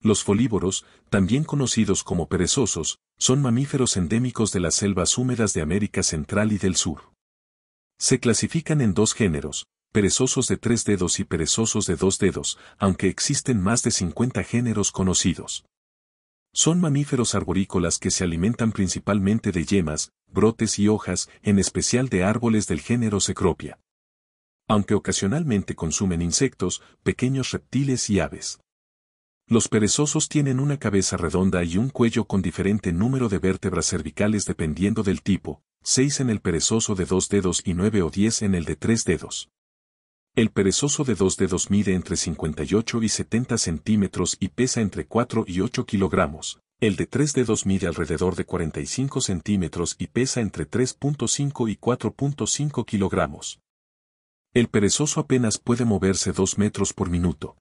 Los folívoros, también conocidos como perezosos, son mamíferos endémicos de las selvas húmedas de América Central y del Sur. Se clasifican en dos géneros, perezosos de tres dedos y perezosos de dos dedos, aunque existen más de 50 géneros conocidos. Son mamíferos arborícolas que se alimentan principalmente de yemas, brotes y hojas, en especial de árboles del género Cecropia. Aunque ocasionalmente consumen insectos, pequeños reptiles y aves. Los perezosos tienen una cabeza redonda y un cuello con diferente número de vértebras cervicales dependiendo del tipo, 6 en el perezoso de 2 dedos y 9 o 10 en el de tres dedos. El perezoso de dos dedos mide entre 58 y 70 centímetros y pesa entre 4 y 8 kilogramos. El de 3 dedos mide alrededor de 45 centímetros y pesa entre 3.5 y 4.5 kilogramos. El perezoso apenas puede moverse 2 metros por minuto.